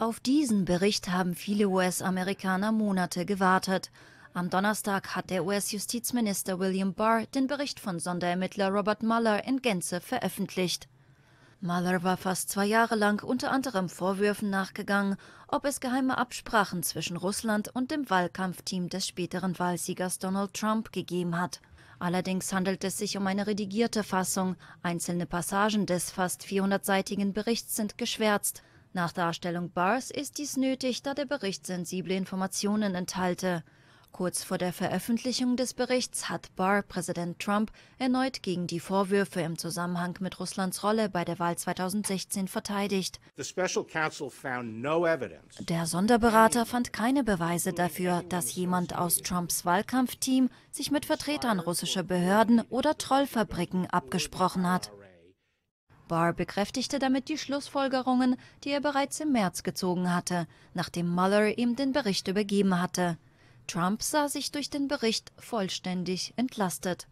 Auf diesen Bericht haben viele US-Amerikaner Monate gewartet. Am Donnerstag hat der US-Justizminister William Barr den Bericht von Sonderermittler Robert Mueller in Gänze veröffentlicht. Mueller war fast zwei Jahre lang unter anderem Vorwürfen nachgegangen, ob es geheime Absprachen zwischen Russland und dem Wahlkampfteam des späteren Wahlsiegers Donald Trump gegeben hat. Allerdings handelt es sich um eine redigierte Fassung. Einzelne Passagen des fast 400-seitigen Berichts sind geschwärzt. Nach Darstellung Bars ist dies nötig, da der Bericht sensible Informationen enthalte. Kurz vor der Veröffentlichung des Berichts hat Barr Präsident Trump erneut gegen die Vorwürfe im Zusammenhang mit Russlands Rolle bei der Wahl 2016 verteidigt. Der Sonderberater fand keine Beweise dafür, dass jemand aus Trumps Wahlkampfteam sich mit Vertretern russischer Behörden oder Trollfabriken abgesprochen hat. Barr bekräftigte damit die Schlussfolgerungen, die er bereits im März gezogen hatte, nachdem Mueller ihm den Bericht übergeben hatte. Trump sah sich durch den Bericht vollständig entlastet.